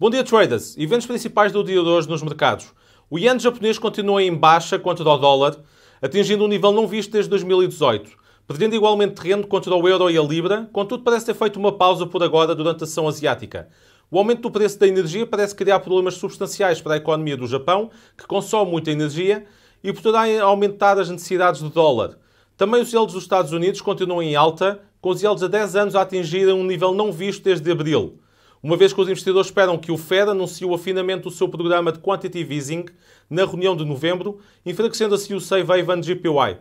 Bom dia, traders. Eventos principais do dia de hoje nos mercados. O iene japonês continua em baixa contra o dólar, atingindo um nível não visto desde 2018, perdendo igualmente terreno contra o euro e a libra, contudo parece ter feito uma pausa por agora durante a sessão asiática. O aumento do preço da energia parece criar problemas substanciais para a economia do Japão, que consome muita energia, e poderá aumentar as necessidades do dólar. Também os yields dos Estados Unidos continuam em alta, com os yields a 10 anos a atingirem um nível não visto desde abril uma vez que os investidores esperam que o Fed anuncie o afinamento do seu programa de quantitative easing na reunião de novembro, enfraquecendo assim o Save Ivan GPY.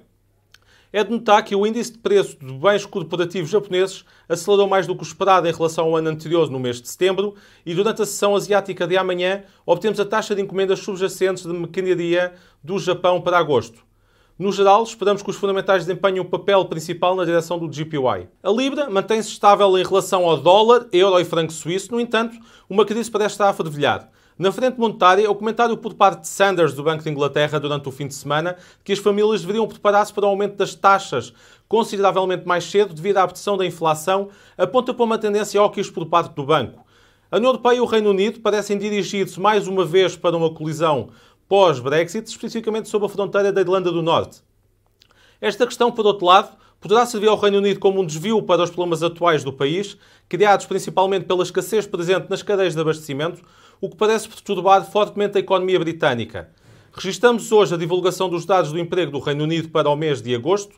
É de notar que o índice de preço de bens corporativos japoneses acelerou mais do que o esperado em relação ao ano anterior no mês de setembro e durante a sessão asiática de amanhã obtemos a taxa de encomendas subjacentes de maquinaria do Japão para agosto. No geral, esperamos que os fundamentais desempenhem o papel principal na direção do GPY. A Libra mantém-se estável em relação ao dólar, euro e franco suíço, no entanto, uma crise parece estar a fervilhar. Na frente monetária, é o comentário por parte de Sanders do Banco de Inglaterra durante o fim de semana que as famílias deveriam preparar-se para o aumento das taxas consideravelmente mais cedo devido à pressão da inflação aponta para uma tendência óquios por parte do banco. A União Europeia e o Reino Unido parecem dirigir-se mais uma vez para uma colisão pós-Brexit, especificamente sobre a fronteira da Irlanda do Norte. Esta questão, por outro lado, poderá servir ao Reino Unido como um desvio para os problemas atuais do país, criados principalmente pela escassez presente nas cadeias de abastecimento, o que parece perturbar fortemente a economia britânica. Registramos hoje a divulgação dos dados do emprego do Reino Unido para o mês de agosto,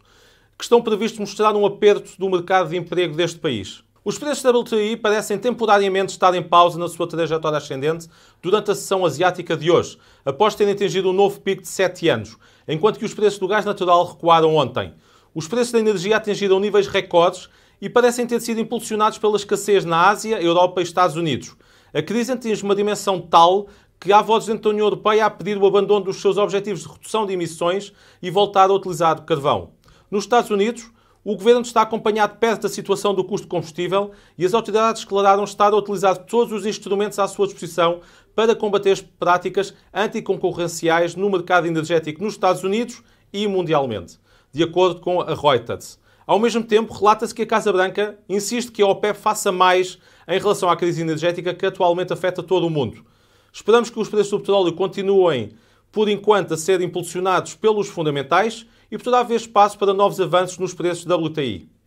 que estão previstos mostrar um aperto do mercado de emprego deste país. Os preços da WTI parecem temporariamente estar em pausa na sua trajetória ascendente durante a sessão asiática de hoje, após terem atingido um novo pico de 7 anos, enquanto que os preços do gás natural recuaram ontem. Os preços da energia atingiram níveis recordes e parecem ter sido impulsionados pela escassez na Ásia, Europa e Estados Unidos. A crise atinge uma dimensão tal que há vozes dentro da União Europeia a pedir o abandono dos seus objetivos de redução de emissões e voltar a utilizar o carvão. Nos Estados Unidos, o governo está acompanhado de perto da situação do custo de combustível e as autoridades declararam estar a utilizar todos os instrumentos à sua disposição para combater as práticas anticoncorrenciais no mercado energético nos Estados Unidos e mundialmente, de acordo com a Reuters. Ao mesmo tempo, relata-se que a Casa Branca insiste que a OPEP faça mais em relação à crise energética que atualmente afeta todo o mundo. Esperamos que os preços do petróleo continuem por enquanto a ser impulsionados pelos fundamentais e, por a vez espaço para novos avanços nos preços da WTI.